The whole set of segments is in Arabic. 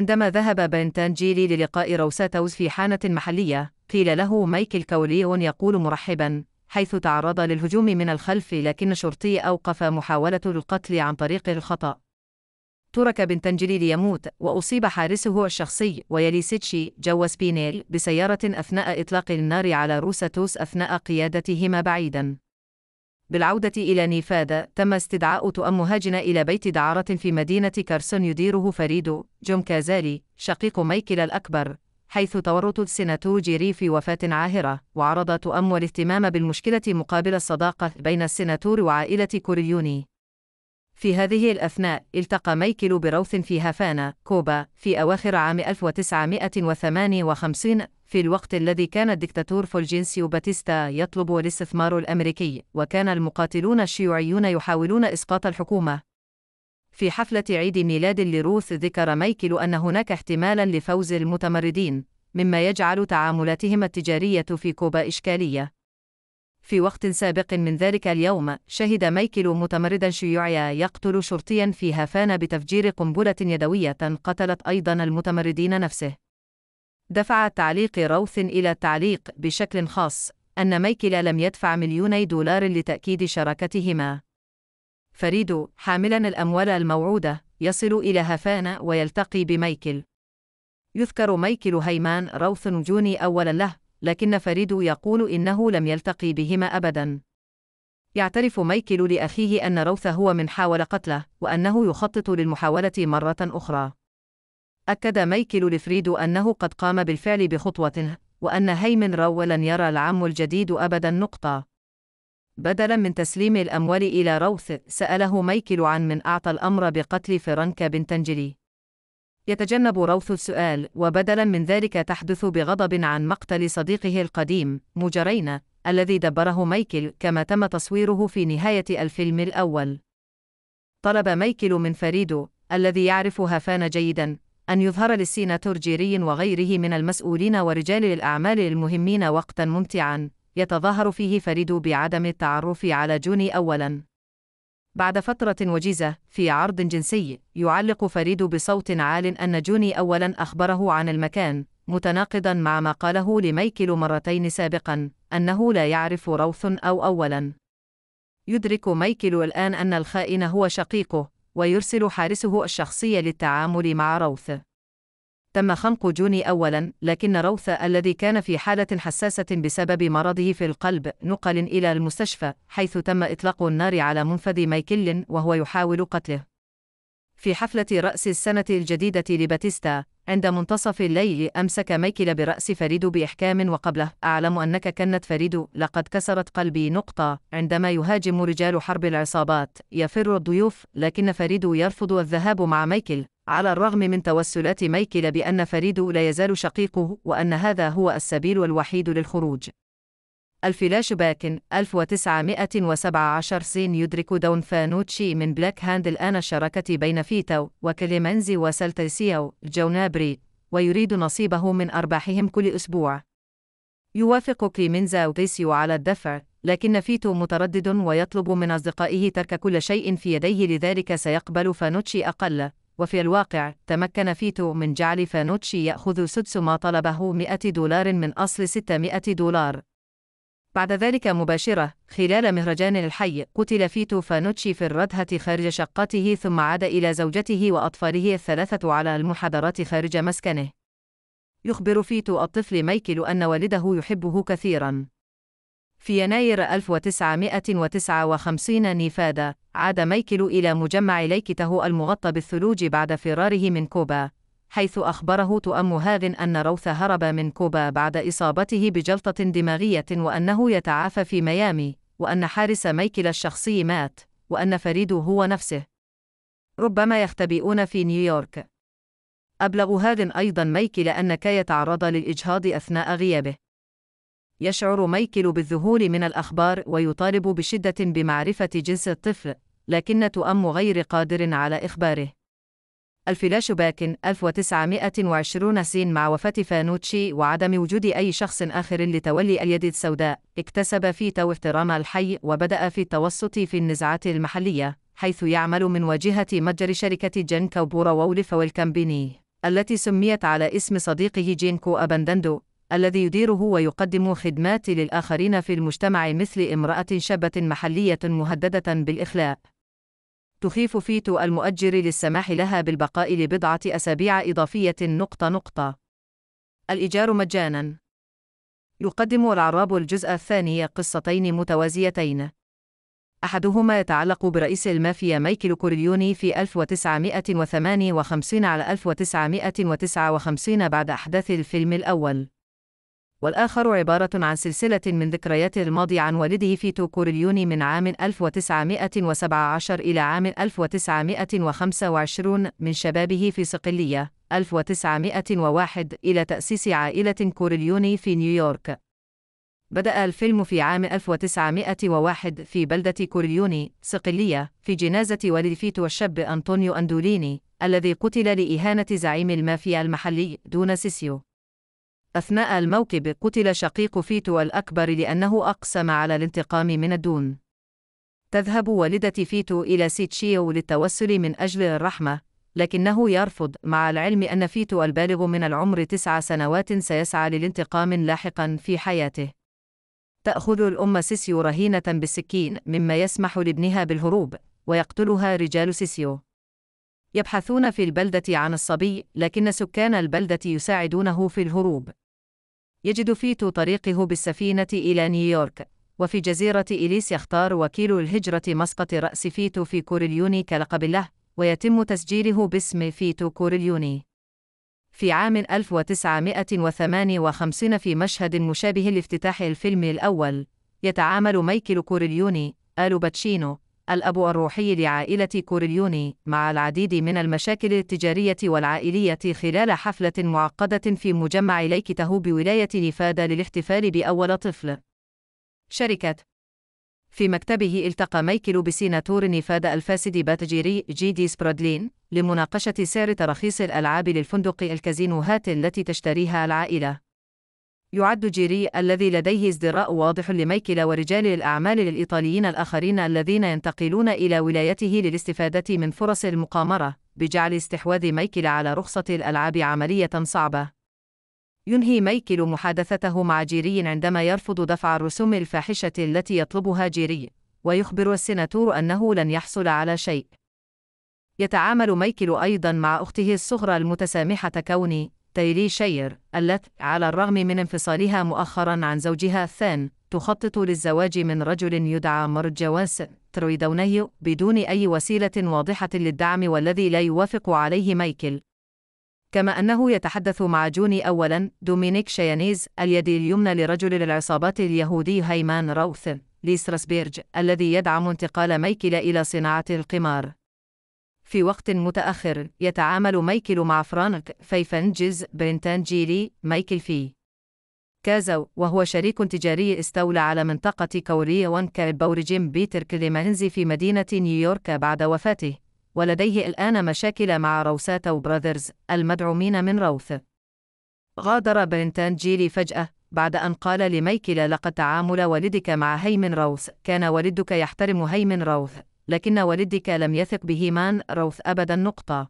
عندما ذهب بنتانجيلي للقاء روساتوز في حانة محلية، قيل له مايكل كوليون يقول مرحبا، حيث تعرض للهجوم من الخلف لكن شرطي أوقف محاولة القتل عن طريق الخطأ. ترك بنتانجيلي ليموت وأصيب حارسه الشخصي سيتشي جو سبينيل بسيارة أثناء إطلاق النار على روساتوس أثناء قيادتهما بعيداً. بالعودة إلى نيفادا، تم استدعاء تؤم هاجن إلى بيت دعارة في مدينة كارسون يديره فريد جوم كازالي، شقيق مايكل الأكبر، حيث تورط السيناتور جيري في وفاة عاهرة، وعرض تؤم الاهتمام بالمشكلة مقابل الصداقة بين السيناتور وعائلة كوريوني. في هذه الأثناء، التقى مايكل بروث في هافانا، كوبا، في أواخر عام 1958، في الوقت الذي كان الدكتاتور فولجينسيو باتيستا يطلب الاستثمار الأمريكي، وكان المقاتلون الشيوعيون يحاولون إسقاط الحكومة. في حفلة عيد ميلاد لروث ذكر مايكل أن هناك احتمالا لفوز المتمردين، مما يجعل تعاملاتهم التجارية في كوبا إشكالية. في وقت سابق من ذلك اليوم، شهد مايكل متمردا شيوعيا يقتل شرطيا في هافانا بتفجير قنبلة يدوية قتلت أيضا المتمردين نفسه. دفع تعليق روث إلى التعليق بشكل خاص أن مايكل لم يدفع مليوني دولار لتأكيد شراكتهما. فريدو حاملا الأموال الموعودة يصل إلى هافانا ويلتقي بمايكل. يذكر مايكل هيمان روث جوني أولا له، لكن فريدو يقول إنه لم يلتقي بهما أبدا. يعترف مايكل لأخيه أن روث هو من حاول قتله، وأنه يخطط للمحاولة مرة أخرى. أكد مايكل لفريدو أنه قد قام بالفعل بخطوة وأن هيمن رو لن يرى العم الجديد أبدا نقطة بدلا من تسليم الأموال إلى روث سأله مايكل عن من أعطى الأمر بقتل فرانكا بنتنجلي يتجنب روث السؤال وبدلا من ذلك تحدث بغضب عن مقتل صديقه القديم مجرينا الذي دبره مايكل كما تم تصويره في نهاية الفيلم الأول طلب مايكل من فريدو الذي يعرف هافان جيدا أن يظهر للسيناتور جيري وغيره من المسؤولين ورجال الأعمال المهمين وقتا ممتعا يتظاهر فيه فريد بعدم التعرف على جوني أولا بعد فترة وجيزة في عرض جنسي يعلق فريد بصوت عال أن جوني أولا أخبره عن المكان متناقضا مع ما قاله لمايكل مرتين سابقا أنه لا يعرف روث أو أولا يدرك مايكل الآن أن الخائن هو شقيقه ويرسل حارسه الشخصي للتعامل مع روث. تم خنق جوني أولاً، لكن روث الذي كان في حالة حساسة بسبب مرضه في القلب نقل إلى المستشفى، حيث تم إطلاق النار على منفذ مايكل وهو يحاول قتله. في حفلة رأس السنة الجديدة لباتيستا، عند منتصف الليل أمسك مايكل برأس فريد بإحكام وقبله أعلم أنك كنت فريد لقد كسرت قلبي نقطة عندما يهاجم رجال حرب العصابات يفر الضيوف لكن فريد يرفض الذهاب مع مايكل على الرغم من توسلات مايكل بأن فريد لا يزال شقيقه وأن هذا هو السبيل الوحيد للخروج الفلاش باك 1917 سين يدرك دون فانوتشي من بلاك هاند الآن الشراكة بين فيتو وكليمنزي وسلتيسيو جونابري ويريد نصيبه من أرباحهم كل أسبوع يوافق كليمنزا وتيسيو على الدفع لكن فيتو متردد ويطلب من أصدقائه ترك كل شيء في يديه لذلك سيقبل فانوتشي أقل وفي الواقع تمكن فيتو من جعل فانوتشي يأخذ سدس ما طلبه 100 دولار من أصل 600 دولار بعد ذلك مباشرة خلال مهرجان الحي قتل فيتو فانوتشي في الردهة خارج شقته ثم عاد إلى زوجته وأطفاله الثلاثة على المحاضرات خارج مسكنه يخبر فيتو الطفل مايكل أن والده يحبه كثيرا في يناير 1959 نيفادا عاد مايكل إلى مجمع ليكته المغطى بالثلوج بعد فراره من كوبا حيث أخبره تؤم هاذ أن روث هرب من كوبا بعد إصابته بجلطة دماغية وأنه يتعافى في ميامي، وأن حارس مايكل الشخصي مات، وأن فريد هو نفسه. ربما يختبئون في نيويورك. أبلغ هاد أيضا مايكل أن كاي تعرض للإجهاض أثناء غيابه. يشعر مايكل بالذهول من الأخبار ويطالب بشدة بمعرفة جنس الطفل، لكن تؤم غير قادر على إخباره. الفلاش باك 1920 سين مع وفاة فانوتشي وعدم وجود أي شخص آخر لتولي اليد السوداء اكتسب تو احترام الحي وبدأ في التوسط في النزعات المحلية حيث يعمل من واجهة متجر شركة جينكو وولف والكامبيني التي سميت على اسم صديقه جينكو أبندندو الذي يديره ويقدم خدمات للآخرين في المجتمع مثل امرأة شابة محلية مهددة بالإخلاء تخيف فيتو المؤجر للسماح لها بالبقاء لبضعة أسابيع إضافية نقطة نقطة. الإيجار مجانا. يقدم العراب الجزء الثاني قصتين متوازيتين. أحدهما يتعلق برئيس المافيا مايكل كوريليوني في 1958 على 1959 بعد أحداث الفيلم الأول. والآخر عبارة عن سلسلة من ذكريات الماضي عن والده في توكوريون من عام 1917 إلى عام 1925 من شبابه في صقلية 1901 إلى تأسيس عائلة كوريليوني في نيويورك بدأ الفيلم في عام 1901 في بلدة كوريليوني صقلية، في جنازة والد فيتو الشاب أنطونيو أندوليني، الذي قتل لإهانة زعيم المافيا المحلي دون سيسيو. أثناء الموكب قتل شقيق فيتو الأكبر لأنه أقسم على الانتقام من الدون. تذهب والدة فيتو إلى سيتشيو للتوسل من أجل الرحمة، لكنه يرفض مع العلم أن فيتو البالغ من العمر تسع سنوات سيسعى للانتقام لاحقا في حياته. تأخذ الأم سيسيو رهينة بالسكين مما يسمح لابنها بالهروب، ويقتلها رجال سيسيو. يبحثون في البلدة عن الصبي، لكن سكان البلدة يساعدونه في الهروب. يجد فيتو طريقه بالسفينة إلى نيويورك وفي جزيرة إليس يختار وكيل الهجرة مسقط رأس فيتو في كوريليوني كلقب له ويتم تسجيله باسم فيتو كوريليوني في عام 1958 في مشهد مشابه لافتتاح الفيلم الأول يتعامل مايكل كوريليوني آل باتشينو الأب الروحي لعائلة كوريليوني مع العديد من المشاكل التجارية والعائلية خلال حفلة معقدة في مجمع ليكته بولاية نيفادا للاحتفال بأول طفل. شركة في مكتبه التقى مايكل بسيناتور نيفادا الفاسد باتجيري جي دي سبرادلين لمناقشة سعر تراخيص الألعاب للفندق الكازينوهات التي تشتريها العائلة. يعد جيري الذي لديه ازدراء واضح لمايكل ورجال الأعمال الإيطاليين الآخرين الذين ينتقلون إلى ولايته للاستفادة من فرص المقامرة، بجعل استحواذ مايكل على رخصة الألعاب عملية صعبة. ينهي مايكل محادثته مع جيري عندما يرفض دفع الرسوم الفاحشة التي يطلبها جيري، ويخبر السيناتور أنه لن يحصل على شيء. يتعامل مايكل أيضًا مع أخته الصغرى المتسامحة كوني تيري شير التي على الرغم من انفصالها مؤخرا عن زوجها ثان تخطط للزواج من رجل يدعى جواس ترويدوني بدون أي وسيلة واضحة للدعم والذي لا يوافق عليه مايكل كما أنه يتحدث مع جوني أولا دومينيك شيانيز اليد اليمنى لرجل العصابات اليهودي هيمان روث ليسرسبيرج الذي يدعم انتقال مايكل إلى صناعة القمار في وقت متأخر يتعامل مايكل مع فرانك فيفنجز برنتانجيلي مايكل في كازو وهو شريك تجاري استولى على منطقة كوريا وانكا جيم بيتر كليمانزي في مدينة نيويورك بعد وفاته ولديه الآن مشاكل مع روساتو براذرز المدعومين من روث غادر برنتانجيري فجأة بعد أن قال لمايكل لقد تعامل والدك مع هيمن روث كان والدك يحترم هيمن روث لكن والدك لم يثق بهيمان روث أبدا نقطة.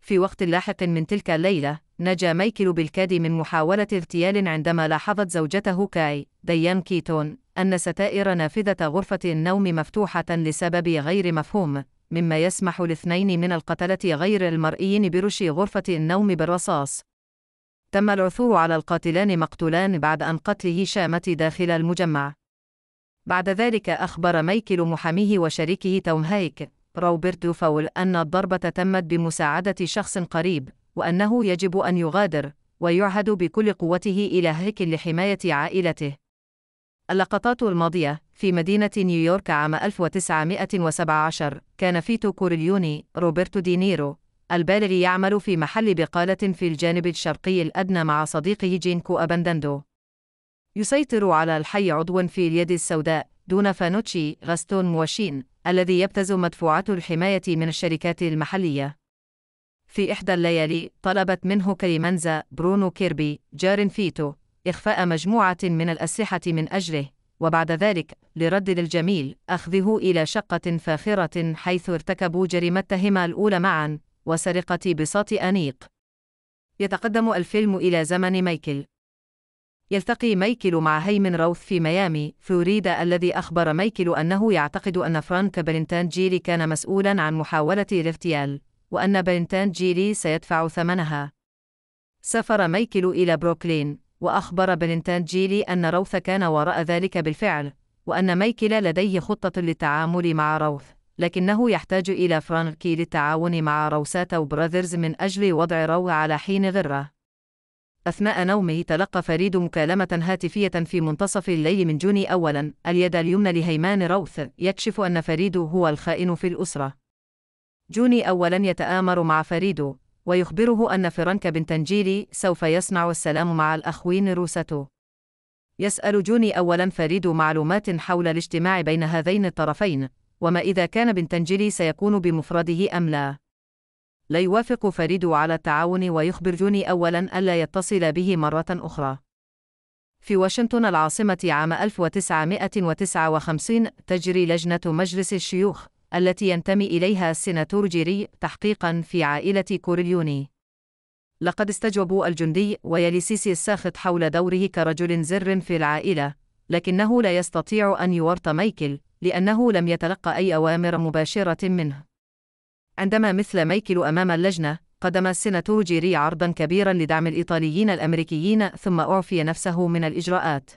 في وقت لاحق من تلك الليلة، نجا مايكل بالكاد من محاولة اغتيال عندما لاحظت زوجته كاي، ديان كيتون، أن ستائر نافذة غرفة النوم مفتوحة لسبب غير مفهوم، مما يسمح لاثنين من القتلة غير المرئيين برش غرفة النوم بالرصاص. تم العثور على القاتلان مقتولان بعد أن قتله شامت داخل المجمع. بعد ذلك أخبر مايكل محاميه وشريكه توم هايك روبرت فول أن الضربة تمت بمساعدة شخص قريب وأنه يجب أن يغادر ويعهد بكل قوته إلى هيك لحماية عائلته اللقطات الماضية في مدينة نيويورك عام 1917 كان فيتو كورليوني روبرتو دينيرو البالغ يعمل في محل بقالة في الجانب الشرقي الأدنى مع صديقه جينكو أبندندو يسيطر على الحي عضو في اليد السوداء دون فانوتشي غاستون موشين الذي يبتز مدفوعات الحماية من الشركات المحلية في إحدى الليالي طلبت منه كليمنزا برونو كيربي جار فيتو إخفاء مجموعة من الأسلحة من أجله وبعد ذلك لرد للجميل أخذه إلى شقة فاخرة حيث ارتكبوا جريمتهما الأولى معا وسرقة بساط أنيق يتقدم الفيلم إلى زمن مايكل يلتقي مايكل مع هيمن روث في ميامي، فلوريدا الذي أخبر مايكل أنه يعتقد أن فرانك بلنتان جيلي كان مسؤولا عن محاولة الاغتيال، وأن بلنتان جيلي سيدفع ثمنها. سافر مايكل إلى بروكلين، وأخبر بلنتان جيلي أن روث كان وراء ذلك بالفعل، وأن مايكل لديه خطة للتعامل مع روث، لكنه يحتاج إلى فرانكي للتعاون مع روساتو براذرز من أجل وضع رو على حين غره. أثناء نومه تلقى فريد مكالمة هاتفية في منتصف الليل من جوني أولا اليد اليمنى لهيمان روث يكشف أن فريد هو الخائن في الأسرة جوني أولا يتآمر مع فريد ويخبره أن فرانك تنجيلي سوف يصنع السلام مع الأخوين روساتو يسأل جوني أولا فريد معلومات حول الاجتماع بين هذين الطرفين وما إذا كان تنجيلي سيكون بمفرده أم لا لا يوافق فريد على التعاون ويخبر جوني أولاً ألا يتصل به مرة أخرى. في واشنطن العاصمة عام 1959 تجري لجنة مجلس الشيوخ التي ينتمي إليها السيناتور جيري تحقيقا في عائلة كوريليوني. لقد استجوبوا الجندي ويلي سيسي الساخط حول دوره كرجل زر في العائلة، لكنه لا يستطيع أن يورط مايكل لأنه لم يتلقى أي أوامر مباشرة منه. عندما مثل مايكل أمام اللجنة قدم السيناتور جيري عرضا كبيرا لدعم الإيطاليين الأمريكيين ثم أعفي نفسه من الإجراءات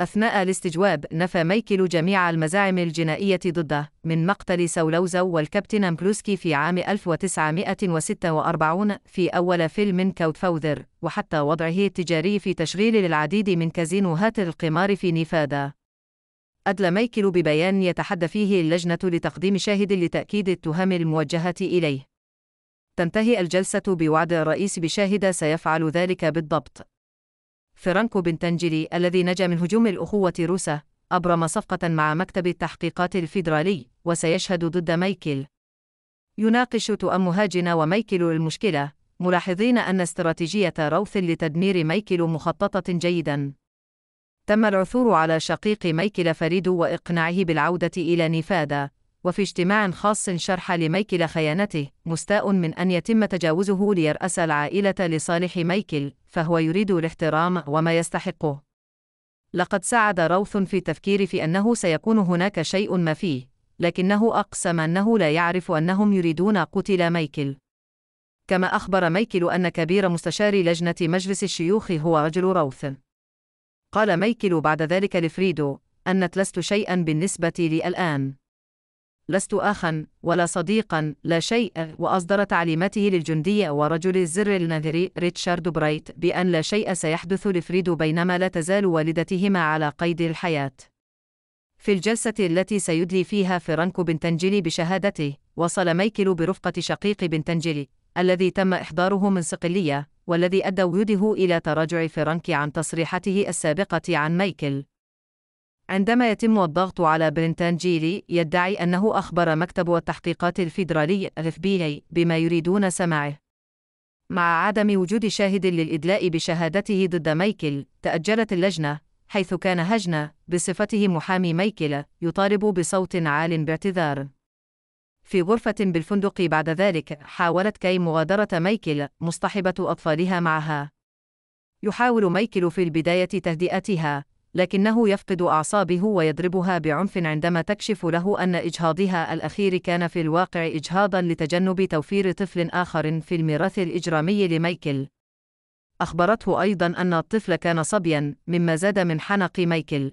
أثناء الاستجواب نفى مايكل جميع المزاعم الجنائية ضده من مقتل سولوزو والكابتن أمبلوسكي في عام 1946 في أول فيلم كوت فوذر وحتى وضعه التجاري في تشغيل العديد من كازينوهات القمار في نيفادا أدلى مايكل ببيان يتحدى فيه اللجنة لتقديم شاهد لتأكيد التهم الموجهة إليه. تنتهي الجلسة بوعد الرئيس بشاهد سيفعل ذلك بالضبط. فرانكو بنتنجلي الذي نجا من هجوم الأخوة روسا أبرم صفقة مع مكتب التحقيقات الفيدرالي وسيشهد ضد مايكل. يناقش تؤم هاجن ومايكل المشكلة ملاحظين أن استراتيجية روث لتدمير مايكل مخططة جيداً. تم العثور على شقيق مايكل فريد وإقناعه بالعودة إلى نيفادا، وفي اجتماع خاص شرح لمايكل خيانته، مستاء من أن يتم تجاوزه ليرأس العائلة لصالح مايكل، فهو يريد الاحترام وما يستحقه. لقد ساعد روث في التفكير في أنه سيكون هناك شيء ما فيه، لكنه أقسم أنه لا يعرف أنهم يريدون قتل مايكل. كما أخبر مايكل أن كبير مستشار لجنة مجلس الشيوخ هو رجل روث. قال مايكل بعد ذلك لفريدو: أنت لست شيئا بالنسبة لي الآن. لست أخا ولا صديقا لا شيء وأصدر تعليماته للجندي ورجل الزر النذري ريتشارد برايت بأن لا شيء سيحدث لفريدو بينما لا تزال والدتهما على قيد الحياة. في الجلسة التي سيدلي فيها فرانكو بنتنجلي بشهادته، وصل مايكل برفقة شقيق بنتنجلي الذي تم إحضاره من صقلية والذي أدى وجوده إلى تراجع فرانكي عن تصريحاته السابقة عن مايكل عندما يتم الضغط على برنتانجيلي يدعي أنه أخبر مكتب التحقيقات الفيدرالي FBI بما يريدون سماعه مع عدم وجود شاهد للإدلاء بشهادته ضد مايكل تأجلت اللجنة حيث كان هجنة بصفته محامي مايكل يطالب بصوت عال باعتذار في غرفة بالفندق بعد ذلك حاولت كاي مغادرة مايكل مصطحبة أطفالها معها يحاول مايكل في البداية تهدئتها لكنه يفقد أعصابه ويضربها بعنف عندما تكشف له أن إجهاضها الأخير كان في الواقع إجهاضا لتجنب توفير طفل آخر في الميراث الإجرامي لمايكل أخبرته أيضا أن الطفل كان صبيا مما زاد من حنق مايكل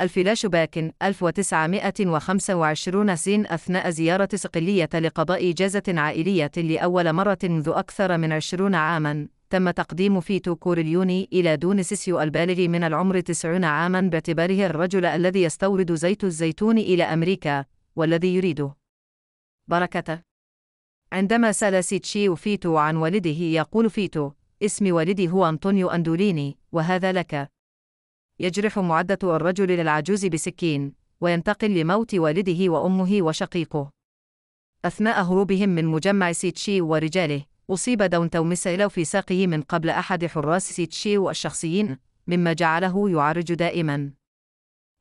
الفلاش باك 1925 سين أثناء زيارة صقلية لقضاء إجازة عائلية لأول مرة منذ أكثر من 20 عامًا، تم تقديم فيتو كوريليوني إلى دون سيسيو البالغ من العمر 90 عامًا باعتباره الرجل الذي يستورد زيت الزيتون إلى أمريكا، والذي يريده. بركة عندما سأل سيتشيو فيتو عن والده يقول فيتو: اسم والدي هو أنطونيو أندوليني، وهذا لك، يجرح معدة الرجل للعجوز بسكين، وينتقل لموت والده وأمه وشقيقه. أثناء هروبهم من مجمع سيتشي ورجاله، أصيب دون تومسيلو في ساقه من قبل أحد حراس سيتشي الشخصيين، مما جعله يعرج دائماً.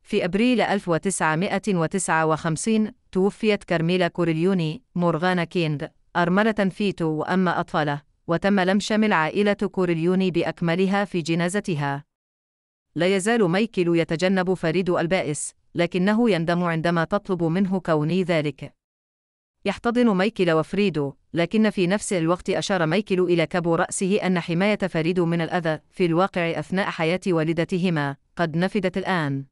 في أبريل 1959 توفيت كارميلا كوريليوني مورغانا كيند أرملة فيتو وأما أطفاله وتم لم شمل عائلة كوريليوني بأكملها في جنازتها لا يزال مايكل يتجنب فريد البائس، لكنه يندم عندما تطلب منه كوني ذلك. يحتضن مايكل وفريدو، لكن في نفس الوقت أشار مايكل إلى كبو رأسه أن حماية فريدو من الأذى في الواقع أثناء حياة والدتهما قد نفدت الآن.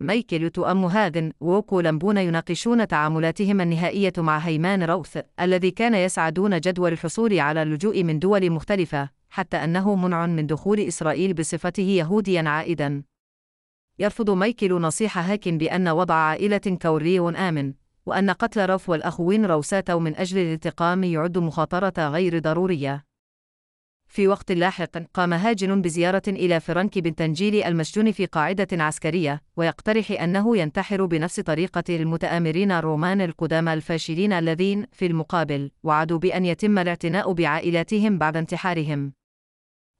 مايكل توأم هاغن ووكو لمبون يناقشون تعاملاتهما النهائية مع هيمان روث الذي كان يسعى دون جدول الحصول على اللجوء من دول مختلفة حتى أنه منع من دخول إسرائيل بصفته يهوديا عائدا. يرفض مايكل نصيحة هاكن بأن وضع عائلة كوري آمن، وأن قتل روف والأخوين روساتو من أجل الانتقام يعد مخاطرة غير ضرورية. في وقت لاحق قام هاجن بزيارة إلى فرانك بنتنجيل المسجون في قاعدة عسكرية ويقترح أنه ينتحر بنفس طريقة المتآمرين الرومان القدامى الفاشلين الذين في المقابل وعدوا بأن يتم الاعتناء بعائلاتهم بعد انتحارهم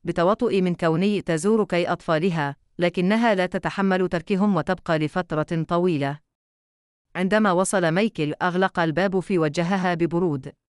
بتواطؤ من كوني تزور كي أطفالها لكنها لا تتحمل تركهم وتبقى لفترة طويلة عندما وصل مايكل أغلق الباب في وجهها ببرود